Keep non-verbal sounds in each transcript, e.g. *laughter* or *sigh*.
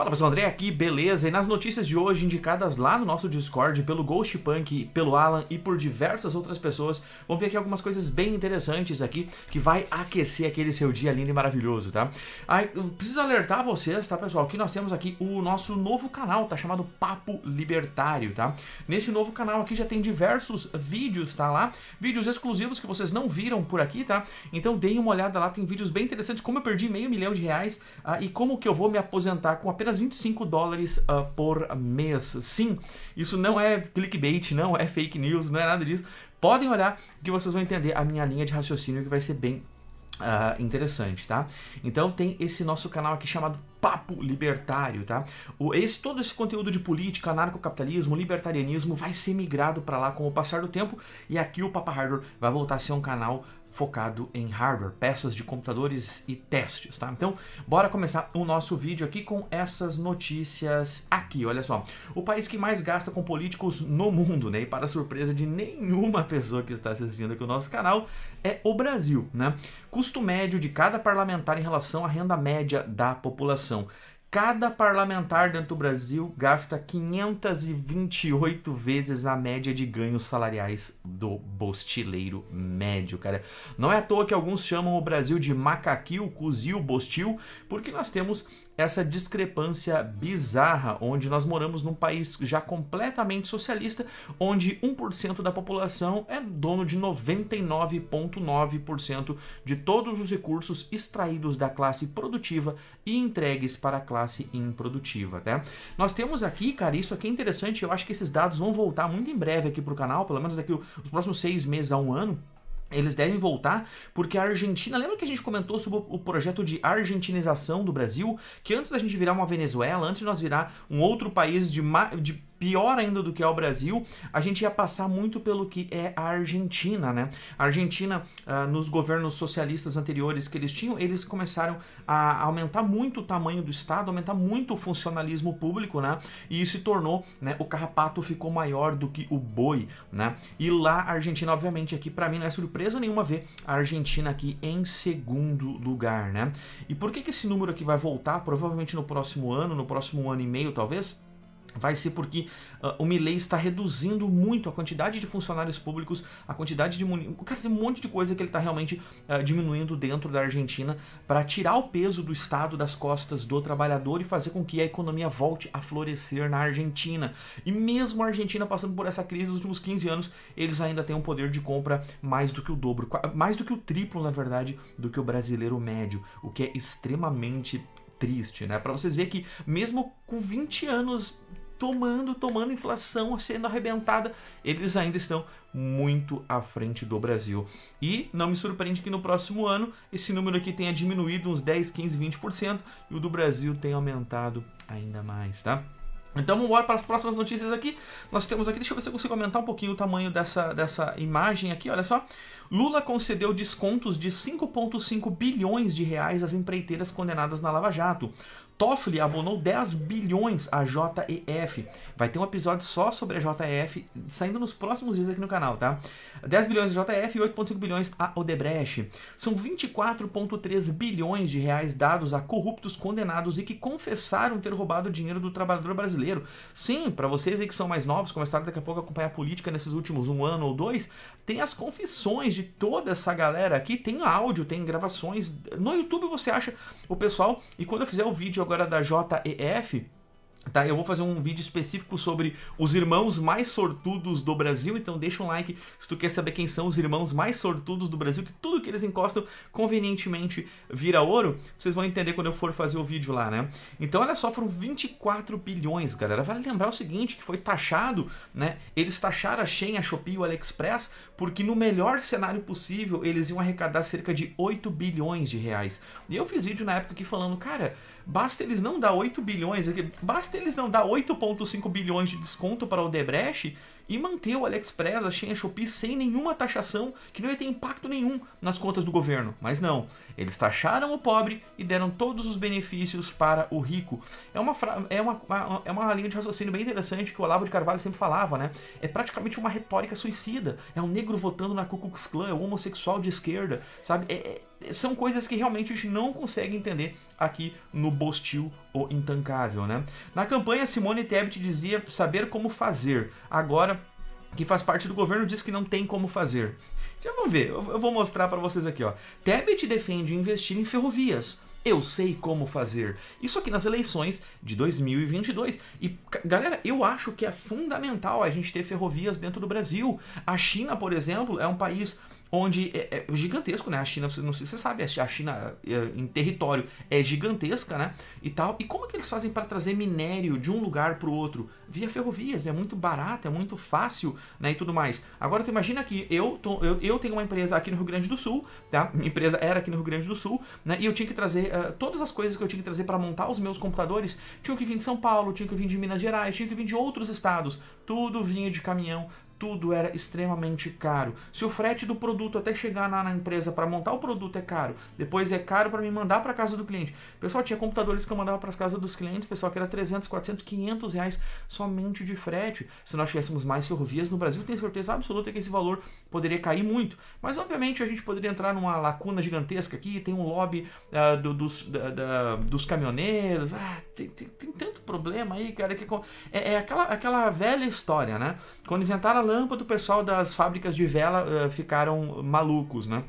Fala pessoal, André aqui, beleza? E nas notícias de hoje, indicadas lá no nosso Discord pelo Ghost Punk, pelo Alan e por diversas outras pessoas, vamos ver aqui algumas coisas bem interessantes aqui que vai aquecer aquele seu dia lindo e maravilhoso, tá? Aí, preciso alertar vocês, tá pessoal, que nós temos aqui o nosso novo canal, tá chamado Papo Libertário, tá? Nesse novo canal aqui já tem diversos vídeos, tá lá? Vídeos exclusivos que vocês não viram por aqui, tá? Então deem uma olhada lá, tem vídeos bem interessantes, como eu perdi meio milhão de reais ah, e como que eu vou me aposentar com apenas apenas 25 dólares uh, por mês. Sim, isso não é clickbait, não é fake news, não é nada disso. Podem olhar que vocês vão entender a minha linha de raciocínio que vai ser bem Uh, interessante, tá? Então tem esse nosso canal aqui chamado Papo Libertário, tá? O, esse, todo esse conteúdo de política, anarcocapitalismo, libertarianismo vai ser migrado para lá com o passar do tempo e aqui o Papa Hardware vai voltar a ser um canal focado em hardware, peças de computadores e testes, tá? Então, bora começar o nosso vídeo aqui com essas notícias aqui, olha só. O país que mais gasta com políticos no mundo, né? E para surpresa de nenhuma pessoa que está assistindo aqui o nosso canal, é o Brasil, né? Custo médio de cada parlamentar em relação à renda média da população. Cada parlamentar dentro do Brasil gasta 528 vezes a média de ganhos salariais do bostileiro médio, cara. Não é à toa que alguns chamam o Brasil de macaquil, cozil, bostil, porque nós temos essa discrepância bizarra, onde nós moramos num país já completamente socialista, onde 1% da população é dono de 99,9% de todos os recursos extraídos da classe produtiva e entregues para a classe improdutiva, né? Nós temos aqui, cara, isso aqui é interessante, eu acho que esses dados vão voltar muito em breve aqui para o canal, pelo menos daqui os próximos seis meses a um ano, eles devem voltar porque a Argentina. Lembra que a gente comentou sobre o projeto de argentinização do Brasil? Que antes da gente virar uma Venezuela, antes de nós virar um outro país de, de pior ainda do que é o Brasil, a gente ia passar muito pelo que é a Argentina, né? A Argentina, ah, nos governos socialistas anteriores que eles tinham, eles começaram a aumentar muito o tamanho do Estado, aumentar muito o funcionalismo público, né? E isso se tornou, né? O carrapato ficou maior do que o boi, né? E lá a Argentina, obviamente, aqui para mim não é surpresa nenhuma ver a Argentina aqui em segundo lugar, né? E por que, que esse número aqui vai voltar? Provavelmente no próximo ano, no próximo ano e meio, talvez? vai ser porque uh, o Milley está reduzindo muito a quantidade de funcionários públicos, a quantidade de municípios. Cara, tem um monte de coisa que ele está realmente uh, diminuindo dentro da Argentina para tirar o peso do Estado das costas do trabalhador e fazer com que a economia volte a florescer na Argentina. E mesmo a Argentina passando por essa crise nos últimos 15 anos, eles ainda têm um poder de compra mais do que o dobro, mais do que o triplo, na verdade, do que o brasileiro médio, o que é extremamente triste, né? Para vocês verem que mesmo com 20 anos tomando, tomando inflação, sendo arrebentada, eles ainda estão muito à frente do Brasil. E não me surpreende que no próximo ano esse número aqui tenha diminuído uns 10, 15, 20% e o do Brasil tenha aumentado ainda mais, tá? Então vamos embora para as próximas notícias aqui. Nós temos aqui, deixa eu ver se eu consigo aumentar um pouquinho o tamanho dessa, dessa imagem aqui, olha só. Lula concedeu descontos de 5,5 bilhões de reais às empreiteiras condenadas na Lava Jato. Toffoli abonou 10 bilhões à JEF. Vai ter um episódio só sobre a JEF saindo nos próximos dias aqui no canal, tá? 10 bilhões à JF e 8,5 bilhões à Odebrecht. São 24,3 bilhões de reais dados a corruptos condenados e que confessaram ter roubado dinheiro do trabalhador brasileiro. Sim, para vocês aí que são mais novos, começaram daqui a pouco a acompanhar a política nesses últimos um ano ou dois, tem as confissões de toda essa galera aqui, tem áudio, tem gravações. No YouTube você acha o pessoal, e quando eu fizer o vídeo agora da JEF, Tá, eu vou fazer um vídeo específico sobre os irmãos mais sortudos do Brasil, então deixa um like se tu quer saber quem são os irmãos mais sortudos do Brasil, que tudo que eles encostam convenientemente vira ouro, vocês vão entender quando eu for fazer o vídeo lá, né? Então olha só, foram 24 bilhões, galera. Vale lembrar o seguinte, que foi taxado, né? Eles taxaram a Shen, a Shopee e o AliExpress porque no melhor cenário possível eles iam arrecadar cerca de 8 bilhões de reais. E eu fiz vídeo na época aqui falando, cara, basta eles não dar 8 bilhões, basta eles não dar 8.5 bilhões de desconto para o Debreche e manter o AliExpress, a Shein, a Shopee sem nenhuma taxação, que não ia ter impacto nenhum nas contas do governo. Mas não, eles taxaram o pobre e deram todos os benefícios para o rico. É uma, é uma, é uma linha de raciocínio bem interessante que o Olavo de Carvalho sempre falava, né? É praticamente uma retórica suicida, é um negro negro votando na Ku Klux Klan, é um homossexual de esquerda, sabe? É, é, é são coisas que realmente a gente não consegue entender aqui no Bostil ou Intancável, né? Na campanha, Simone Tebet dizia saber como fazer. Agora, que faz parte do governo, diz que não tem como fazer. Já ver, eu vou mostrar para vocês aqui, ó. Tebet defende investir em ferrovias eu sei como fazer. Isso aqui nas eleições de 2022. E, galera, eu acho que é fundamental a gente ter ferrovias dentro do Brasil. A China, por exemplo, é um país onde é, é, gigantesco, né? A China, você, não sei se você sabe, a China é, em território é gigantesca, né? E tal. E como é que eles fazem para trazer minério de um lugar para o outro? Via ferrovias, é muito barato, é muito fácil, né? E tudo mais. Agora tu imagina que eu, tô, eu, eu tenho uma empresa aqui no Rio Grande do Sul, tá? Minha empresa era aqui no Rio Grande do Sul, né? E eu tinha que trazer uh, todas as coisas que eu tinha que trazer para montar os meus computadores, tinham que vir de São Paulo, tinha que vir de Minas Gerais, tinha que vir de outros estados. Tudo vinha de caminhão, tudo era extremamente caro. Se o frete do produto até chegar lá na empresa para montar o produto é caro, depois é caro para me mandar para casa do cliente. Pessoal, tinha computadores que eu mandava para as casas dos clientes, pessoal, que era 300, 400, 500 reais somente de frete. Se nós tivéssemos mais ferrovias no Brasil, tenho certeza absoluta que esse valor poderia cair muito. Mas, obviamente, a gente poderia entrar numa lacuna gigantesca aqui, tem um lobby uh, do, dos, da, da, dos caminhoneiros, ah, tem, tem, tem, tanto problema aí, cara, que... É, é aquela, aquela velha história, né? Quando inventaram a lâmpada, o pessoal das fábricas de vela uh, ficaram malucos, né?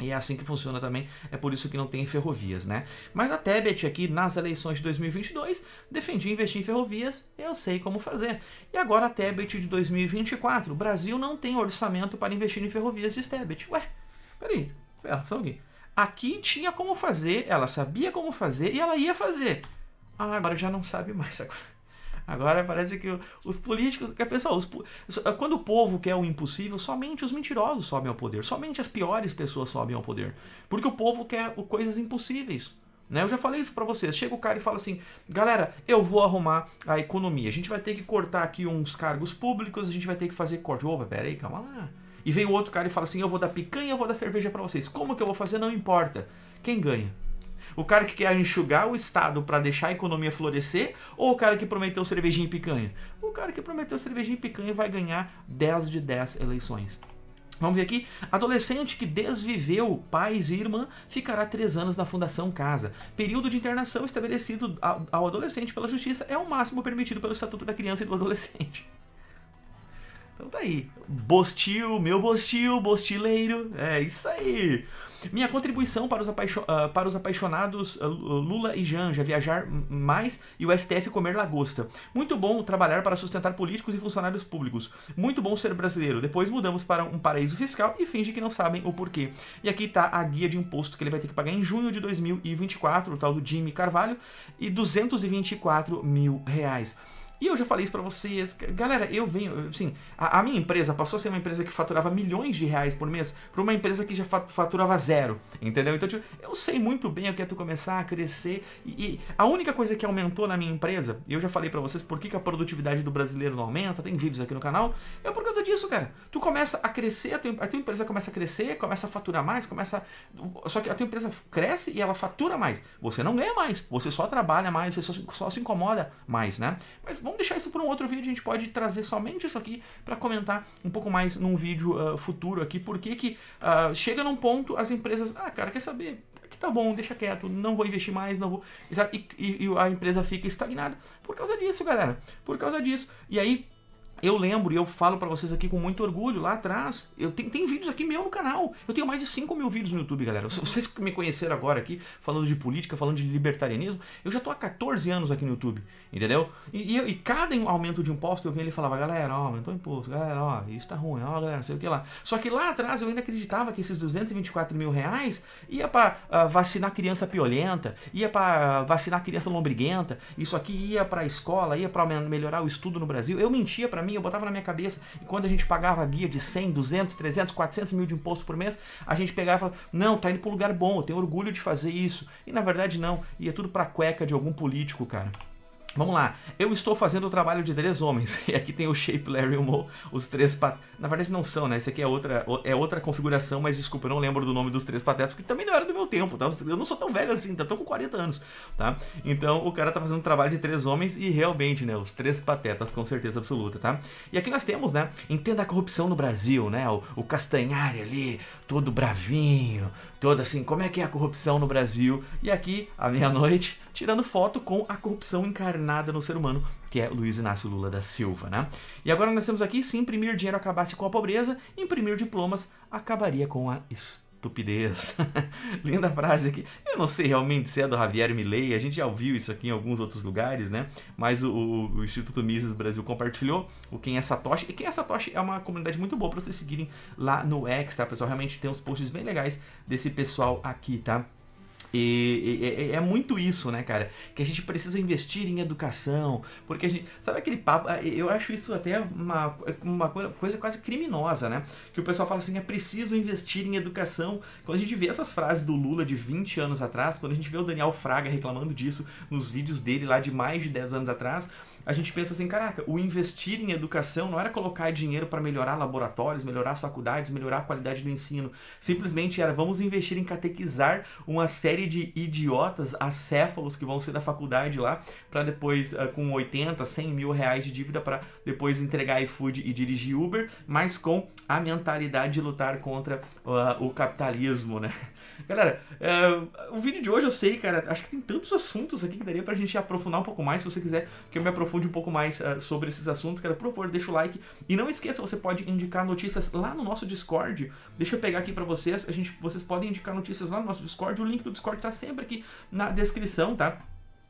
E é assim que funciona também, é por isso que não tem ferrovias, né? Mas a Tebet aqui, nas eleições de 2022, defendia investir em ferrovias, eu sei como fazer. E agora a Tebet de 2024, o Brasil não tem orçamento para investir em ferrovias, diz Tebet. Ué, peraí, pera, só aqui. Aqui tinha como fazer, ela sabia como fazer e ela ia fazer. Ah, agora já não sabe mais *laughs* agora. Agora parece que os políticos. Que, pessoal, os, quando o povo quer o impossível, somente os mentirosos sobem ao poder. Somente as piores pessoas sobem ao poder. Porque o povo quer coisas impossíveis. Né? Eu já falei isso para vocês. Chega o cara e fala assim: galera, eu vou arrumar a economia. A gente vai ter que cortar aqui uns cargos públicos, a gente vai ter que fazer corte. Opa, peraí, calma lá. E vem o outro cara e fala assim: eu vou dar picanha, eu vou dar cerveja para vocês. Como que eu vou fazer? Não importa. Quem ganha? O cara que quer enxugar o Estado para deixar a economia florescer ou o cara que prometeu cervejinha e picanha? O cara que prometeu cervejinha e picanha vai ganhar 10 de 10 eleições. Vamos ver aqui. Adolescente que desviveu pais e irmã ficará três anos na Fundação Casa. Período de internação estabelecido ao adolescente pela justiça é o máximo permitido pelo Estatuto da Criança e do Adolescente. Então tá aí. Bostil, meu bostil, bostileiro. É isso aí. Minha contribuição para os, uh, para os apaixonados uh, Lula e Janja, viajar mais e o STF comer lagosta. Muito bom trabalhar para sustentar políticos e funcionários públicos. Muito bom ser brasileiro. Depois mudamos para um paraíso fiscal e finge que não sabem o porquê. E aqui está a guia de imposto que ele vai ter que pagar em junho de 2024, o tal do Jimmy Carvalho, e 224 mil reais. E eu já falei isso para vocês, galera, eu venho, assim, a, a, minha empresa passou a ser uma empresa que faturava milhões de reais por mês para uma empresa que já faturava zero, entendeu? Então, tipo, eu sei muito bem o que é tu começar a crescer e, e a única coisa que aumentou na minha empresa, e eu já falei para vocês por que, que a produtividade do brasileiro não aumenta, tem vídeos aqui no canal, é por causa disso, cara. Tu começa a crescer, a tua, a tua empresa começa a crescer, começa a faturar mais, começa... só que a tua empresa cresce e ela fatura mais. Você não ganha mais, você só trabalha mais, você só, só se incomoda mais, né? Mas vamos deixar isso para um outro vídeo, a gente pode trazer somente isso aqui para comentar um pouco mais num vídeo uh, futuro aqui, porque que uh, chega num ponto as empresas, ah, cara, quer saber? Aqui tá bom, deixa quieto, não vou investir mais, não vou. E, e, e a empresa fica estagnada por causa disso, galera. Por causa disso. E aí eu lembro e eu falo para vocês aqui com muito orgulho, lá atrás, eu tenho, tem vídeos aqui meu no canal. Eu tenho mais de 5 mil vídeos no YouTube, galera. Vocês que me conheceram agora aqui, falando de política, falando de libertarianismo, eu já tô há 14 anos aqui no YouTube, entendeu? E, e, e cada aumento de imposto eu ali ele falava, galera, ó, aumentou o imposto, galera, ó, isso tá ruim, ó, galera, não sei o que lá. Só que lá atrás eu ainda acreditava que esses 224 mil reais ia para uh, ah, vacinar criança piolenta, ia para uh, ah, vacinar criança lombriguenta, isso aqui ia para escola, ia para melhorar o estudo no Brasil. Eu mentia para mim mim, eu botava na minha cabeça. E quando a gente pagava a guia de 100, 200, 300, 400 mil de imposto por mês, a gente pegava e falava, não, tá indo pro lugar bom, eu tenho orgulho de fazer isso. E na verdade não, ia tudo pra cueca de algum político, cara. Vamos lá, eu estou fazendo o trabalho de três homens, *laughs* e aqui tem o Shape, Larry e o Mo, os três patetas, na verdade não são, né, isso aqui é outra, é outra configuração, mas desculpa, eu não lembro do nome dos três patetas, porque também não era do meu tempo, tá, eu não sou tão velho assim, tá, tô com 40 anos, tá, então o cara tá fazendo o trabalho de três homens e realmente, né, os três patetas com certeza absoluta, tá, e aqui nós temos, né, entenda a corrupção no Brasil, né, o, o Castanhari ali, todo bravinho, todo assim, como é que é a corrupção no Brasil, e aqui, à meia-noite, tirando foto com a corrupção encarnada no ser humano, que é Luiz Inácio Lula da Silva, né? E agora nós temos aqui, se imprimir dinheiro acabasse com a pobreza, imprimir diplomas acabaria com a estupidez. *laughs* Linda frase aqui. Eu não sei realmente se é do Javier Milei, a gente já ouviu isso aqui em alguns outros lugares, né? Mas o, o, o Instituto Mises Brasil compartilhou o Quem é Satoshi. E Quem é Satoshi é uma comunidade muito boa para vocês seguirem lá no X, tá, pessoal? Realmente tem uns posts bem legais desse pessoal aqui, tá? E, e, é muito isso, né, cara? Que a gente precisa investir em educação, porque a gente. Sabe aquele papo? Ah, eu acho isso até uma, uma coisa quase criminosa, né? Que o pessoal fala assim: é preciso investir em educação. Quando a gente vê essas frases do Lula de 20 anos atrás, quando a gente vê o Daniel Fraga reclamando disso nos vídeos dele lá de mais de 10 anos atrás a gente pensa assim, caraca, o investir em educação não era colocar dinheiro para melhorar laboratórios, melhorar as faculdades, melhorar a qualidade do ensino. Simplesmente era vamos investir em catequizar uma série de idiotas acéfalos que vão ser da faculdade lá, para depois, ah, com 80, 100 mil reais de dívida, para depois entregar iFood e dirigir Uber, mas com a mentalidade de lutar contra uh, o capitalismo, né? *laughs* Galera, uh, o vídeo de hoje eu sei, cara, acho que tem tantos assuntos aqui que daria pra gente aprofundar um pouco mais, se você quiser que eu me aprofunde aprofunde um pouco mais uh, sobre esses assuntos, cara, por favor, deixa o like. E não esqueça, você pode indicar notícias lá no nosso Discord. Deixa eu pegar aqui para vocês. A gente, vocês podem indicar notícias lá no nosso Discord. O link do Discord tá sempre aqui na descrição, tá?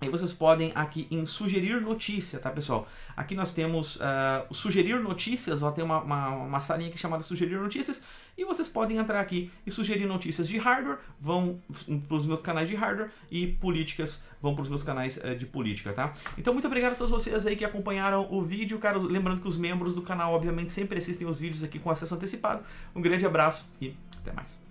E vocês podem aqui em sugerir notícia, tá pessoal? Aqui nós temos uh, sugerir notícias, ó, tem uma, uma, uma salinha aqui chamada sugerir notícias, e vocês podem entrar aqui e sugerir notícias de hardware, vão para os meus canais de hardware, e políticas vão para os meus canais uh, de política, tá? Então muito obrigado a todos vocês aí que acompanharam o vídeo, cara, lembrando que os membros do canal obviamente sempre assistem os vídeos aqui com acesso antecipado, um grande abraço e até mais.